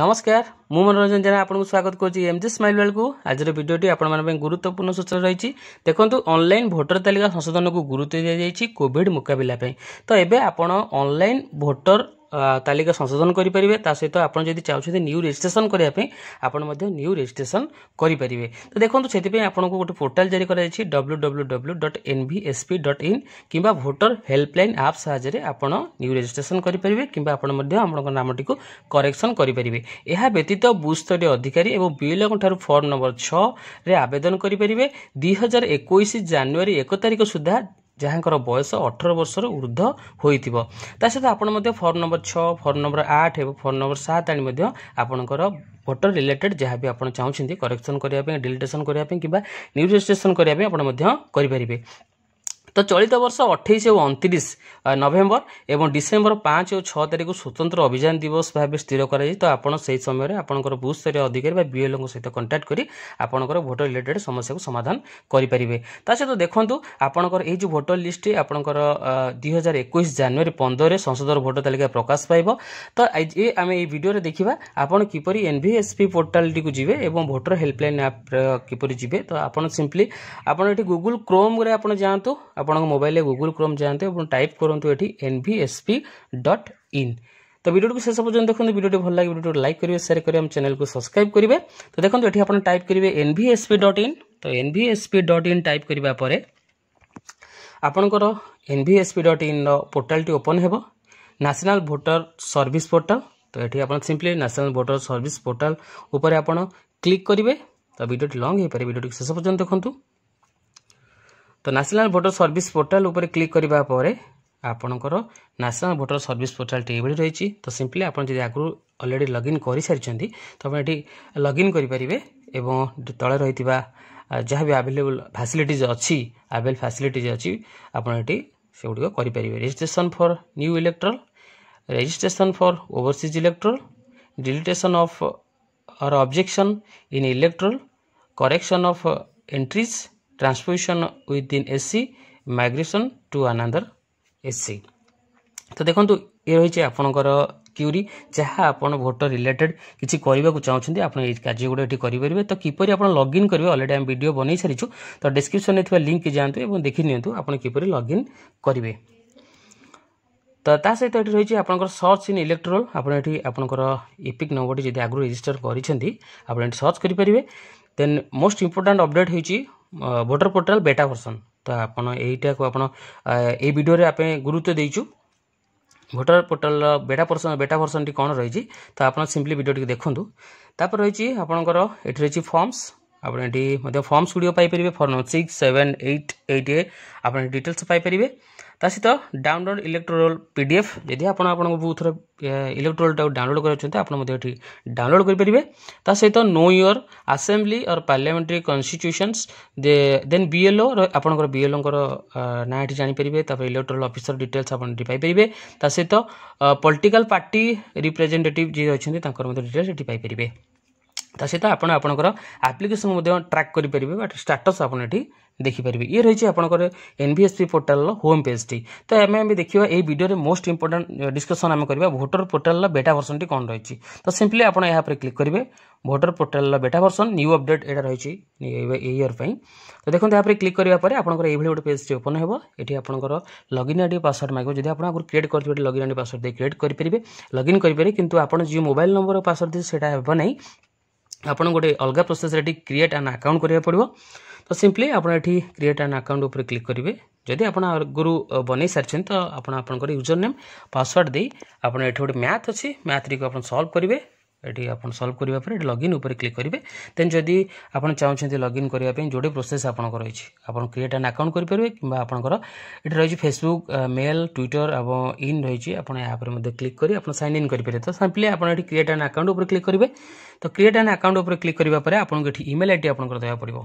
নমস্কার ମୁଁ ମନୋରଞ୍ଜନ ଜେନା ଆପଣଙ୍କୁ ସ୍ୱାଗତ କରୁଛି ଏମ୍ଜି ସ୍ମାଇଲ୍ ବେଳକୁ ଆଜିର ଭିଡ଼ିଓଟି ଆପଣମାନଙ୍କ ପାଇଁ ଗୁରୁତ୍ୱପୂର୍ଣ୍ଣ ସୂଚନା ରହିଛି ଦେଖନ୍ତୁ ଅନଲାଇନ୍ ଭୋଟର ତାଲିକା ସଂଶୋଧନକୁ ଗୁରୁତ୍ୱ ଦିଆଯାଇଛି କୋଭିଡ଼ ମୁକାବିଲା ପାଇଁ ତ ଏବେ ଆପଣ ଅନଲାଇନ୍ ଭୋଟର ତାଲିକା ସଂଶୋଧନ କରିପାରିବେ ତା ସହିତ ଆପଣ ଯଦି ଚାହୁଁଛନ୍ତି ନ୍ୟୁ ରେଜିଷ୍ଟ୍ରେସନ୍ କରିବା ପାଇଁ ଆପଣ ମଧ୍ୟ ନ୍ୟୁ ରେଜିଷ୍ଟ୍ରେସନ୍ କରିପାରିବେ ତ ଦେଖନ୍ତୁ ସେଥିପାଇଁ ଆପଣଙ୍କୁ ଗୋଟେ ପୋର୍ଟାଲ୍ ଜାରି କରାଯାଇଛି W W W dot N V S P dot in କିମ୍ବା ଭୋଟର ହେଲ୍ପଲାଇନ୍ ଆପ୍ ସାହାଯ୍ୟରେ ଆପଣ ନ୍ୟୁ ରେଜିଷ୍ଟ୍ରେସନ୍ କରିପାରିବେ କିମ୍ବା ଆପଣ ମଧ୍ୟ ଆପଣଙ୍କ ନାମଟିକୁ କରେକ୍ସନ୍ କରିପାରିବେ ଏହା ବ୍ୟତୀତ ବୁସ୍ତରୀୟ ଅଧିକାରୀ ଏବଂ ବିଏଲ୍ଓଙ୍କଠାରୁ ଫର୍ମ ନମ୍ବର ଛଅରେ ଆବେଦନ କରିପାରିବେ ଦୁଇ ହଜାର ଏକୋଇଶ ଜାନୁଆରୀ ଏକ ତାରିଖ ସୁଦ୍ଧା ଯାହାଙ୍କର ବୟସ ଅଠର ବର୍ଷରୁ ଉର୍ଦ୍ଧ୍ୱ ହୋଇଥିବ ତା ସହିତ ଆପଣ ମଧ୍ୟ ଫର୍ମ ନମ୍ବର ଛଅ ଫର୍ମ ନମ୍ବର ଆଠ ଏବଂ ଫର୍ମ ନମ୍ବର ସାତ ଆଣି ମଧ୍ୟ ଆପଣଙ୍କର ଭୋଟର ରିଲେଟେଡ଼୍ ଯାହା ବି ଆପଣ ଚାହୁଁଛନ୍ତି କରେକ୍ସନ୍ କରିବା ପାଇଁ ଡିଲିଟେସନ୍ କରିବା ପାଇଁ କିମ୍ବା ନ୍ୟୁ ରେଜିଷ୍ଟ୍ରେସନ୍ କରିବା ପାଇଁ ଆପଣ ମଧ୍ୟ କରିପାରିବେ ତ ଚଳିତ ବର୍ଷ ଅଠେଇଶ ଓ ଅଣତିରିଶ ନଭେମ୍ବର ଏବଂ ଡିସେମ୍ବର ପାଞ୍ଚ ଓ ଛଅ ତାରିଖ ସ୍ୱତନ୍ତ୍ର ଅଭିଯାନ ଦିବସ ଭାବେ ସ୍ଥିର କରାଯାଇଛି ତ ଆପଣ ସେହି ସମୟରେ ଆପଣଙ୍କର ବୁଥ୍ ସ୍ତରୀୟ ଅଧିକାରୀ ବା ବିଏଲ୍ଓଙ୍କ ସହିତ କଣ୍ଟାକ୍ଟ କରି ଆପଣଙ୍କର ଭୋଟର ରିଲେଟେଡ୍ ସମସ୍ୟାକୁ ସମାଧାନ କରିପାରିବେ ତା ସହିତ ଦେଖନ୍ତୁ ଆପଣଙ୍କର ଏହି ଯେଉଁ ଭୋଟର ଲିଷ୍ଟ ଆପଣଙ୍କର ଦୁଇ ହଜାର ଏକୋଇଶ ଜାନୁଆରୀ ପନ୍ଦରରେ ସଂସଦର ଭୋଟର ତାଲିକା ପ୍ରକାଶ ପାଇବ ତ ଏ ଆମେ ଏହି ଭିଡ଼ିଓରେ ଦେଖିବା ଆପଣ କିପରି ଏନ୍ଭିଏସ୍ପି ପୋର୍ଟାଲଟିକୁ ଯିବେ ଏବଂ ଭୋଟର ହେଲ୍ପଲାଇନ୍ ଆପ୍ କିପରି ଯିବେ ତ ଆପଣ ସିମ୍ପଲି ଆପଣ ଏଠି ଗୁଗୁଲ୍ କ୍ରୋମ୍ରେ ଆପଣ ଯାଆନ୍ତୁ ଆପଣଙ୍କ ମୋବାଇଲରେ ଗୁଗୁଲ୍ କ୍ରୋମ୍ ଯାଆନ୍ତୁ ଏବଂ ଟାଇପ୍ କରନ୍ତୁ ଏଠି N V S P dot in তো ভিডিওটি শেষ পর্যন্ত দেখুন ভিডিওটি ভালো লাগে ভিডিওটি লাইক করবে সেয়ার করবে আমার চ্যানেলকে সবসক্রাইব করবে তো দেখুন এটি আপনার টাইপ করবে এনভিএসপি ডট ইন তো এনভিএসপি ডট ইন টাইপ করা পরে আপনার এনভিএসপি ডট ইন্র পোর্টালটি ওপেন হব ন্যাশনাল ভোটর সর্ভিস পোর্টাল তো এটি আপনার simply national voter service portal উপরে আপনার ক্লিক করবে তো ভিডিওটি লং হয়ে পারে ভিডিওটি শেষ পর্যন্ত দেখুন তো ন্যাସনাল ভোটর সর্ভিস পোর্টাল উপরে ক্লিক করা পরে ଆପଣଙ୍କର ନ୍ୟାସନାଲ୍ ଭୋଟର ସର୍ଭିସ୍ ପୋର୍ଟାଲ୍ଟି ଏଇଭଳି ରହିଛି ତ ସିମ୍ପଲି ଆପଣ ଯଦି ଆଗରୁ ଅଲରେଡ଼ି ଲଗ୍ଇନ୍ କରିସାରିଛନ୍ତି ତ ଆପଣ ଏଠି ଲଗ୍ଇନ୍ କରିପାରିବେ ଏବଂ ତଳେ ରହିଥିବା ଯାହା ବି ଆଭେଲେବୁଲ୍ ଫ୍ୟାସିଲିଟିଜ୍ ଅଛି ଆଭେଲ୍ ଫ୍ୟାସିଲିଟିଜ୍ ଅଛି ଆପଣ ଏଠି ସେଗୁଡ଼ିକ କରିପାରିବେ registration for new electoral registration for overseas electoral deletion of or objection in electoral correction of entries transposition within AC migration to another AC তো দেখুন ইয়ে রয়েছে আপনার କ୍ୟୁରି ଯାହା ଆପଣ ଭୋଟର ରିଲେଟେଡ୍ କିଛି କରିବାକୁ ଚାହୁଁଛନ୍ତି ଆପଣ ଏଇ କାର୍ଯ୍ୟ ଗୁଡ଼ିକ ଏଠି କରିପାରିବେ ତ କିପରି ଆପଣ ଲଗ୍ଇନ୍ କରିବେ ଅଲରେଡ଼ି ଆମେ ଭିଡ଼ିଓ ବନେଇ ସାରିଛୁ ତ ଡିସ୍କ୍ରିପ୍ସନ୍ରେ ଥିବା ଲିଙ୍କ୍ ଯାଆନ୍ତୁ ଏବଂ ଦେଖିନିଅନ୍ତୁ ଆପଣ କିପରି ଲଗ୍ଇନ୍ କରିବେ ତ ତା ସହିତ ଏଠି ରହିଛି ଆପଣଙ୍କର ସର୍ଚ୍ଚ ଇନ୍ ଇଲେକ୍ଟ୍ରୋଲ୍ ଆପଣ ଏଠି ଆପଣଙ୍କର ଇପିକ୍ ନମ୍ବରଟି ଯଦି ଆଗରୁ ରେଜିଷ୍ଟର କରିଛନ୍ତି ଆପଣ ଏଠି ସର୍ଚ୍ଚ କରିପାରିବେ ଦେନ୍ ମୋଷ୍ଟ ଇମ୍ପୋର୍ଟାଣ୍ଟ ଅପଡ଼େଟ୍ ହେଉଛି ভোটর পোর্টাল বেটা ভর্সন ତ ଆପଣ ଏଇଟାକୁ ଆପଣ ଏଇ ଭିଡ଼ିଓରେ ଆମେ ଗୁରୁତ୍ୱ ଦେଇଛୁ ଭୋଟର ପୋର୍ଟାଲର ବେଟା ପର୍ସନ୍ ବେଟା ଭର୍ସନଟି କ'ଣ ରହିଛି ତ ଆପଣ ସିମ୍ପଲି ଭିଡ଼ିଓଟିକୁ ଦେଖନ୍ତୁ ତାପରେ ରହିଛି ଆପଣଙ୍କର ଏଠି ରହିଛି ଫର୍ମସ୍ ଆପଣ ଏଠି ମଧ୍ୟ ଫର୍ମସ୍ ଗୁଡ଼ିକ ପାଇପାରିବେ form six seven eight eight A ଆପଣ ଡିଟେଲ୍ସ ପାଇପାରିବେ ତା ସହିତ download electoral P D F ଯଦି ଆପଣ ଆପଣଙ୍କ ବୁଥର ଇଲେକ୍ଟ୍ରୋଲ୍ଟାକୁ ଡାଉନଲୋଡ଼ କରିଛନ୍ତି ଆପଣ ମଧ୍ୟ ଏଠି ଡାଉନଲୋଡ଼ କରିପାରିବେ ତା ସହିତ know your assembly or parliamentary constituencies then ବି ଆପଣଙ୍କର ବି ଏଲ୍ ଓଙ୍କର ନାଁ ଏଠି ଜାଣିପାରିବେ ତାପରେ ଇଲେକ୍ଟ୍ରୋଲ୍ ଅଫିସର ଡିଟେଲ୍ସ ଆପଣ ଏଠି ପାଇପାରିବେ ତା ସହିତ ପଲିଟିକାଲ୍ ପାର୍ଟି ରିପ୍ରେଜେଣ୍ଟେଟିଭ୍ ଯିଏ ଅଛନ୍ତି ତାଙ୍କର ମଧ୍ୟ ଡିଟେଲ୍ସ ଏଠି ପାଇପାରିବେ ତା ସହିତ ଆପଣ ଆପଣଙ୍କର ଆପ୍ଲିକେସନ୍ ମଧ୍ୟ ଟ୍ରାକ୍ କରିପାରିବେ ବା ଷ୍ଟାଟସ୍ ଆପଣ ଏଠି ଦେଖିପାରିବେ ଇଏ ରହିଛି ଆପଣଙ୍କର ଏନ୍ ଭି ଏସ୍ ପି ପୋର୍ଟାଲର ହୋମ୍ ପେଜ୍ଟି ତ ଆମେ ଆମେ ଦେଖିବା ଏହି ଭିଡ଼ିଓରେ ମୋଷ୍ଟ ଇମ୍ପୋର୍ଟାଣ୍ଟ ଡିସ୍କସନ୍ ଆମେ କରିବା ଭୋଟର ପୋର୍ଟାଲର ବେଟା ଭର୍ସନଟି କ'ଣ ରହିଛି ତ ସିମ୍ପଲି ଆପଣ ଏହା ଉପରେ କ୍ଲିକ୍ କରିବେ ভোটর পোর্টালর বেটা ভর্সন নিউ অপডেট এটা রয়েছে এই ইয়র পাই তো দেখুন তাপরে ক্লিক করা পরে আপনার এইভাবে গোটে পেজটি ওপন হব এটি আপনার লগইন আইডি পাসওয়ার্ড মাগবে যদি আপনার আগে ক্রিয়েট করতে লগইন আইডি পাসওয়ার্ড দিয়ে ক্রিয়েট করে পেবে লগইন করে পেবে কিন্তু আপনার যে মোবাইল নম্বর পাসওয়ার্ড দিয়ে সেটা হব না আপনার গোটে অলগা প্রোসেসরে এটি ক্রিয়েট আন আকাউন্ট করা পড়ব তো ସିମ୍ପଲି ଆପଣ ଏଠି କ୍ରିଏଟ୍ ଆନ୍ ଆକାଉଣ୍ଟ ଉପରେ କ୍ଲିକ୍ କରିବେ ଯଦି ଆପଣ ଆଗରୁ ବନେଇ ସାରିଛନ୍ତି ତ ଆପଣ ଆପଣଙ୍କର ୟୁଜର ନେମ୍ ପାସୱାର୍ଡ଼ ଦେଇ ଆପଣ ଏଠି ଗୋଟେ ମ୍ୟାଥ୍ ଅଛି ମ୍ୟାଥ୍ଟିକୁ ଆପଣ ସଲ୍ଭ କରିବେ ଏଠି ଆପଣ ସଲ୍ଭ କରିବା ପରେ ଏଠି ଲଗ୍ଇନ୍ ଉପରେ କ୍ଲିକ୍ କରିବେ ଦେନ୍ ଯଦି ଆପଣ ଚାହୁଁଛନ୍ତି ଲଗ୍ଇନ୍ କରିବା ପାଇଁ ଯେଉଁଠି ପ୍ରୋସେସ୍ ଆପଣଙ୍କର ରହିଛି ଆପଣ କ୍ରିଏଟ୍ ଆନ୍ ଆକାଉଣ୍ଟ କରିପାରିବେ କିମ୍ବା ଆପଣଙ୍କର ଏଠି ରହିଛି ଫେସବୁକ୍ ମେଲ୍ ଟ୍ୱିଟର ଏବଂ ଇନ୍ ରହିଛି ଆପଣ ଏହା ଉପରେ ମଧ୍ୟ କ୍ଲିକ୍ କରି ଆପଣ ସାଇନ୍ ଇନ୍ କରିପାରିବେ ତ ସିମ୍ପଲି ଆପଣ ଏଠି କ୍ରିଏଟ୍ ଆନ୍ ଆକାଉଣ୍ଟ ଉପରେ କ୍ଲିକ୍ କରିବେ ତ କ୍ରିଏଟ୍ ଆନ୍ ଆକାଉଣ୍ଟ ଉପରେ କ୍ଲିକ୍ କରିବା ପରେ ଆପଣଙ୍କୁ ଏଠି ଇମେଲ୍ ଆଇ ଡ଼ି ଆପଣଙ୍କର ଦେବାକୁ ପଡ଼ିବ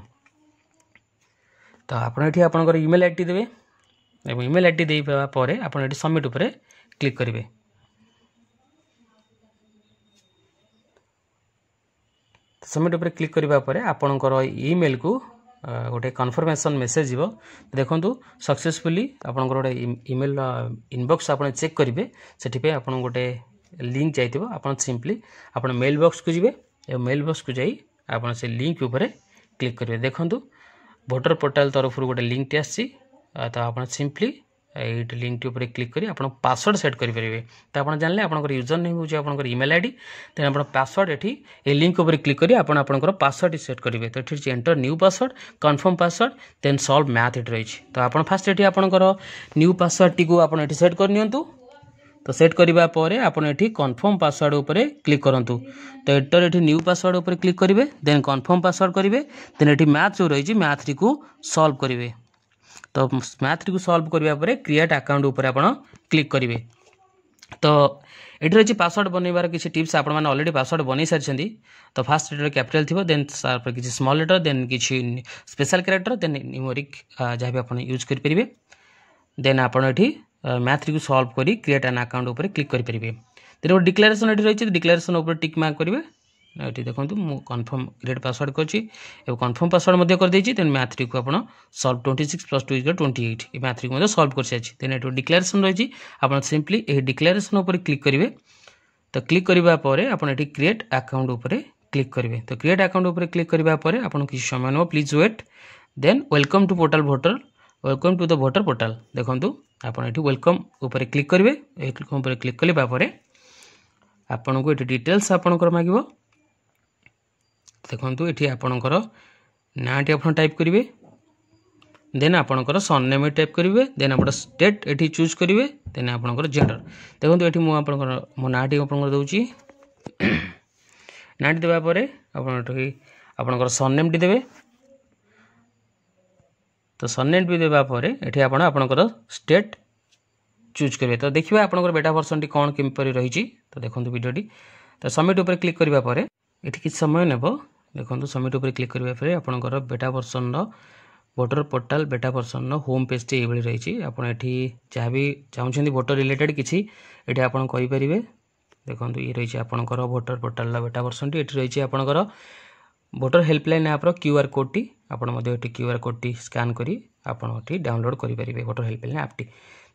तो आपठी आप इमेल आई टी देते इमेल आई टी देवापर आपड़ी सबमिट उपर क्लिक करेंगे सबमिट उपर क्लिक करने आपणकर इमेल को गोटे कनफर्मेसन मेसेज देखु सक्सेसफुली आपण गोटे इमेल इनबक्स आप चेक करेंगे से आप गोटे लिंक जाइए आप सीम्पली आप मेल बक्स को जी मेल बक्स को जी आप लिंक उपर क्लिक करेंगे देखूँ ভোটর পোর্টাল তরফর গোটে লিঙ্কটি আসছি ତ ଆପଣ ସିମ୍ପଲି ଏଇଠି ଲିଙ୍କଟି ଉପରେ କ୍ଲିକ୍ କରି ଆପଣ ପାସୱାର୍ଡ଼ ସେଟ୍ କରିପାରିବେ ତ ଆପଣ ଜାଣିଲେ ଆପଣଙ୍କର ୟୁଜର୍ ନେମ୍ ହେଉଛି ଆପଣଙ୍କର ଇମେଲ୍ ଆଇ ଡ଼ି ତେଣୁ ଆପଣ ପାସୱାର୍ଡ଼ ଏଠି ଏ ଲିଙ୍କ ଉପରେ କ୍ଲିକ୍ କରି ଆପଣ ଆପଣଙ୍କର ପାସୱାର୍ଡ଼ଟି ସେଟ୍ କରିବେ ତ ଏଠି ଅଛି enter new password confirm password then solve math ଏଠି ରହିଛି ତ ଆପଣ ଫାଷ୍ଟ ଏଠି ଆପଣଙ୍କର ନ୍ୟୁ ପାସୱାର୍ଡ଼ଟିକୁ ଆପଣ ଏଠି ସେଟ୍ କରିନିଅନ୍ତୁ তো সেট করা পরে আপনার এটি কনফর্ম পাসওয়ার্ড উপরে ক্লিক করতু তো এটার এটি নিউ পাসওয়ার্ড উপরে ক্লিক করবে দেন কনফর্ম পাসওয়ার্ড করবে দেন এটি ম্যাথ যে রয়েছে ম্যাথটি সলভ করবে তো ম্যাথটি সলভ করা পরে ক্রিয়েট আকাউন্ট উপরে আপনার ক্লিক করবে তো এটি রয়েছে পাসওয়ার্ড বনাইবার কিছু টিপস আপনার অলরেডি পাসওয়ার্ড বনাই সারি তো ফার্স্ট লেটর ক্যাপিটাল থিব দেন তারপরে কিছু স্মল লেটর দেন কিছু স্পেশাল ক্যারেক্টর দেন নিউমোরিক যা বি আপনার ইউজ করে দেন আপনার এটি ম্যাথ্রিକୁ ସଲ୍ଭ କରି କ୍ରିଏଟ୍ ଆନ୍ ଆକାଉଣ୍ଟ ଉପରେ କ୍ଲିକ୍ କରିପାରିବେ ତେବେ ଗୋଟେ ଡିକ୍ଲାରେସନ୍ ଏଠି ରହିଛି ଡିକ୍ଲାରେସନ୍ ଉପରେ ଟିକ୍ ମାର୍କ କରିବେ ଏଠି ଦେଖନ୍ତୁ ମୁଁ କନଫର୍ମ କ୍ରିଏଟ୍ ପାସୱାର୍ଡ଼ କରିଛି ଏବଂ କନଫର୍ମ ପାସୱାର୍ଡ଼ ମଧ୍ୟ କରିଦେଇଛି ତେଣୁ ମ୍ୟାଥ୍ରିକୁ ଆପଣ solve twenty six plus two ଇଜ୍କା ଟ୍ୱେଣ୍ଟି ଏଇଟ୍ ଏ ମ୍ୟାଥ୍ରିକୁ ମଧ୍ୟ ସଲ୍ଭ କରିସାରିଛି ତେଣୁ ଏଠି ଡିକ୍ଲାରେସନ୍ ରହିଛି ଆପଣ ସିମ୍ପଲି ଏହି ଡିକ୍ଲାରେସନ୍ ଉପରେ କ୍ଲିକ୍ କରିବେ ତ କ୍ଲିକ୍ କରିବା ପରେ ଆପଣ ଏଠି କ୍ରିଏଟ୍ ଆକାଉଣ୍ଟ ଉପରେ କ୍ଲିକ୍ କରିବେ ତ କ୍ରିଏଟ୍ ଆକାଉଣ୍ଟ ଉପରେ କ୍ଲିକ୍ କରିବା ପରେ ଆପଣ କିଛି ସମୟ ନେବ please wait then welcome to portal voter welcome to the voter portal দেখুন আপনার এটি ওয়েলকম উপরে ক্লিক করবে এই ওয়েলকম উপরে ক্লিক কলে পরে আপনার এটি ডিটেলস আপনার মাগব দেখুন এটি আপনার নাঁটি আপনার টাইপ করবে দেন আপনার সরনেম টাইপ করবে দেন আপনার স্টেট এটি চুজ করবে দেন আপনার জেন্ডর দেখুন এটি মু আপনার মো নাঁটি আপনার দেছি নাঁটি দেওয়া পরে আপনার আপনার সরনেমটি দেবে ତ ସନେଟ୍ ବି ଦେବା ପରେ ଏଠି ଆପଣ ଆପଣଙ୍କର ଷ୍ଟେଟ୍ ଚୁଜ୍ କରିବେ ତ ଦେଖିବା ଆପଣଙ୍କର ବେଟା ଭର୍ସନଟି କ'ଣ କିପରି ରହିଛି ତ ଦେଖନ୍ତୁ ଭିଡ଼ିଓଟି ତ ସବମିଟ୍ ଉପରେ କ୍ଲିକ୍ କରିବା ପରେ ଏଠି କିଛି ସମୟ ନେବ ଦେଖନ୍ତୁ ସବମିଟ୍ ଉପରେ କ୍ଲିକ୍ କରିବା ପରେ ଆପଣଙ୍କର ବେଟା ଭର୍ସନର ଭୋଟର ପୋର୍ଟାଲ୍ ବେଟା ଭର୍ସନର ହୋମ୍ ପେଜ୍ଟି ଏଇଭଳି ରହିଛି ଆପଣ ଏଠି ଯାହା ବି ଚାହୁଁଛନ୍ତି ଭୋଟର ରିଲେଟେଡ଼୍ କିଛି ଏଠି ଆପଣ କରିପାରିବେ ଦେଖନ୍ତୁ ଇଏ ରହିଛି ଆପଣଙ୍କର ଭୋଟର ପୋର୍ଟାଲ୍ର ବେଟା ଭର୍ସନଟି ଏଠି ରହିଛି ଆପଣଙ୍କର ভোটর হেল্পলাইন ଆପ୍ର କ୍ୟୁ ଆର୍ କୋଡ଼୍ଟି ଆପଣ ମଧ୍ୟ ଏଠି କ୍ୟୁ ଆର୍ କୋଡ଼୍ଟି ସ୍କାନ୍ କରି ଆପଣ ଏଠି ଡାଉନଲୋଡ଼୍ କରିପାରିବେ ଭୋଟର ହେଲ୍ପଲାଇନ୍ ଆପ୍ଟି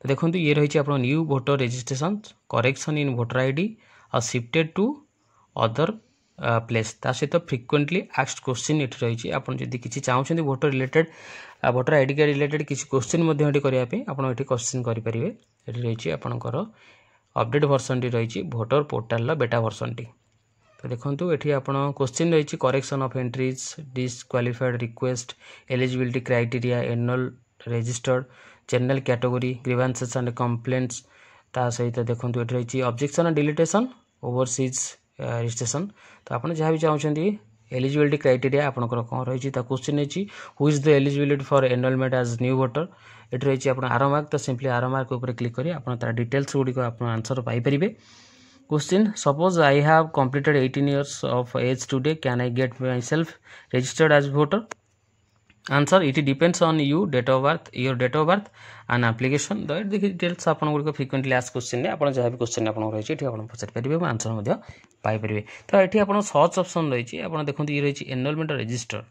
ତ ଦେଖନ୍ତୁ ଇଏ ରହିଛି ଆପଣ new voter registration correction in voter I D ଆଉ ସିଫ୍ଟେଡ୍ ଟୁ ଅଦର୍ ପ୍ଲେସ୍ ତା ସହିତ ଫ୍ରିକ୍ୱେଣ୍ଟଲି ଆକ୍ସଡ୍ କୋଶ୍ଚିନ୍ ଏଠି ରହିଛି ଆପଣ ଯଦି କିଛି ଚାହୁଁଛନ୍ତି voter related voter I D card related କିଛି କୋଶ୍ଚିନ୍ ମଧ୍ୟ ଏଠି କରିବା ପାଇଁ ଆପଣ ଏଠି କୋଶ୍ଚିନ୍ କରିପାରିବେ ଏଠି ରହିଛି ଆପଣଙ୍କର ଅପଡ଼େଟ୍ ଭର୍ସନ୍ଟି ରହିଛି ଭୋଟର ପୋର୍ଟାଲ୍ର ବେଟା ଭର୍ସନ୍ଟି ତ ଦେଖନ୍ତୁ ଏଠି ଆପଣ କୋଶ୍ଚିନ୍ ରହିଛି correction of entries disqualified request eligibility criteria enrol registered general category grievances and complaints ତା ସହିତ ଦେଖନ୍ତୁ ଏଠି ରହିଛି objection and deletion overseas registration ତ ଆପଣ ଯାହା ବି ଚାହୁଁଛନ୍ତି ଏଲିଜିବିଲିଟି କ୍ରାଇଟେରିଆ ଆପଣଙ୍କର କ'ଣ ରହିଛି ତା କୋଶ୍ଚିନ୍ ରହିଛି who is the eligibility for enrolment as new voter ଏଠି ରହିଛି ଆପଣ ଆର ମାର୍କ ତ ସିମ୍ପଲି ଆର ମାର୍କ ଉପରେ କ୍ଲିକ୍ କରି ଆପଣ ତା'ର ଡିଟେଲ୍ସ ଗୁଡ଼ିକ ଆପଣ ଆନ୍ସର୍ ପାଇପାରିବେ Question Suppose I have completed 18 years of age today, can I get myself registered as voter? Answer it depends on you date of birth your date of birth and application the details आपंक frequently asked upon the जहाँ भी question आप रही है आप पचारिपर और answer Piper तो ये आप सर्च अप्सन रही है आप देखते ये रही एनरोलमेंट रेजिस्टर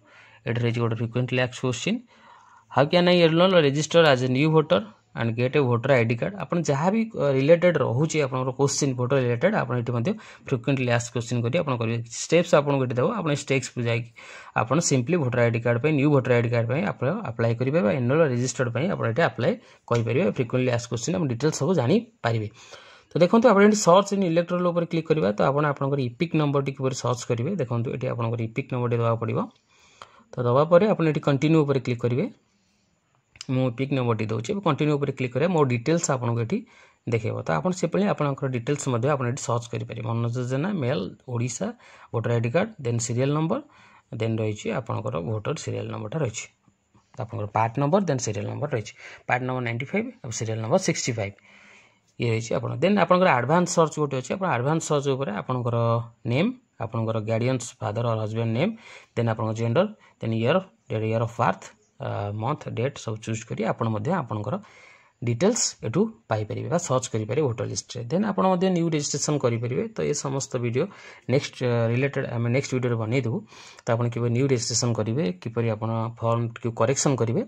ये रही frequently asked question how can i enroll or register as a new voter and get a voter I D card ଆପଣ ଯାହା ବି ରିଲେଟେଡ୍ ରହୁଛି ଆପଣଙ୍କର କୋଶ୍ଚିନ୍ ଭୋଟର ରିଲେଟେଡ୍ ଆପଣ ଏଠି ମଧ୍ୟ ଫ୍ରିକ୍ୱେଣ୍ଟଲି ଆସ୍ କୋଶ୍ଚିନ୍ କରି ଆପଣ କରିବେ ଷ୍ଟେପ୍ସ ଆପଣଙ୍କୁ ଏଠି ଦେବ ଆପଣ ଷ୍ଟେପ୍ସକୁ ଯାଇକି ଆପଣ simply voter I D card ପାଇଁ new voter I D card ପାଇଁ ଆପଣ ଆପ୍ଲାଏ କରିବେ ବା ଏନରୋଲ୍ ରେଜିଷ୍ଟର୍ଡ଼ ପାଇଁ ଆପଣ ଏଠି ଆପ୍ଲାଏ କରିପାରିବେ ଫ୍ରିକ୍ୱେଣ୍ଟଲି ଆସ୍ କୋଶ୍ଚିନ୍ ଆପଣ ଡିଟେଲ୍ସ ସବୁ ଜାଣିପାରିବେ ତ ଦେଖନ୍ତୁ ଆପଣ ଏଠି ସର୍ଚ୍ଚ ইন ইলেকট্রোল ଉପରେ କ୍ଲିକ୍ କରିବା ତ ଆପଣ ଆପଣଙ୍କର ଇପିକ୍ নম্বরটি କିପରି ସର୍ଚ୍ଚ କରିବେ ଦେଖନ୍ତୁ ଏଠି ଆପଣଙ୍କର ଇପିକ୍ ନମ୍ବରଟି ଦେବାକୁ ପଡ଼ିବ ତ ଦେବା ପରେ ଆପଣ ଏଠି କଣ୍ଟିନ୍ୟୁ ଉପରେ କ୍ଲିକ୍ କରିବେ ମୁଁ ପିକ୍ ନମ୍ବରଟି ଦେଉଛି କଣ୍ଟିନ୍ୟୁ ଉପରେ କ୍ଲିକ୍ କରିବା ମୋ ଡିଟେଲ୍ସ ଆପଣଙ୍କୁ ଏଠି ଦେଖେଇବ ତ ଆପଣ ସେଭଳି ଆପଣଙ୍କର ଡିଟେଲ୍ସ ମଧ୍ୟ ଆପଣ ଏଠି ସର୍ଚ୍ଚ କରିପାରିବେ Manoj Jena male Odisha voter I D card then serial number then ରହିଛି ଆପଣଙ୍କର ଭୋଟର ସିରିଏଲ୍ ନମ୍ବରଟା ରହିଛି ଆପଣଙ୍କର part number then serial number ରହିଛି ପାର୍ଟ ନମ୍ବର ନାଇଣ୍ଟି ଫାଇଭ୍ ଆଉ ସିରିଏଲ୍ ନମ୍ବର ସିକ୍ସଟି ଫାଇଭ୍ ଇଏ ରହିଛି ଆପଣ ଦେନ୍ ଆପଣଙ୍କର ଆଡ଼ଭାନ୍ସ ସର୍ଚ୍ଚ ଗୋଟେ ଅଛି ଆପଣ ଆଡ଼ଭାନ୍ସ ସର୍ଚ୍ଚ ଉପରେ ଆପଣଙ୍କର ନେମ୍ ଆପଣଙ୍କର guardian's father or husband name then ଆପଣଙ୍କ gender then year date year of birth month date ସବୁ ଚୁଜ୍ କରି ଆପଣ ମଧ୍ୟ ଆପଣଙ୍କର ଡିଟେଲ୍ସ ଏଠୁ ପାଇପାରିବେ ବା ସର୍ଚ୍ଚ କରିପାରିବେ ଭୋଟର ଲିଷ୍ଟରେ ଦେନ୍ ଆପଣ ମଧ୍ୟ ନ୍ୟୁ ରେଜିଷ୍ଟ୍ରେସନ କରିପାରିବେ ତ ଏ ସମସ୍ତ ଭିଡ଼ିଓ ନେକ୍ସଟ ରିଲେଟେଡ୍ ଆମେ ନେକ୍ସଟ ଭିଡ଼ିଓରେ ବନେଇଦେବୁ ତ ଆପଣ କିପରି ନ୍ୟୁ ରେଜିଷ୍ଟ୍ରେସନ କରିବେ କିପରି ଆପଣ ଫର୍ମ ଟିକୁ କରେକ୍ସନ୍ କରିବେ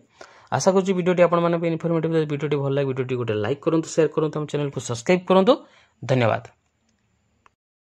ଆଶା କରୁଛି ଭିଡ଼ିଓଟି ଆପଣମାନଙ୍କ ପାଇଁ ଇନଫର୍ମେଟିଭ୍ ଭିଡ଼ିଓଟି ଭଲ ଲାଗେ ଭିଡ଼ିଓଟି ଗୋଟେ ଲାଇକ୍ କରନ୍ତୁ ସେୟାର କରନ୍ତୁ ଆମ ଚ୍ୟାନେଲକୁ ସବସ୍କ୍ରାଇବ୍ କରନ୍ତୁ ଧନ୍ୟବାଦ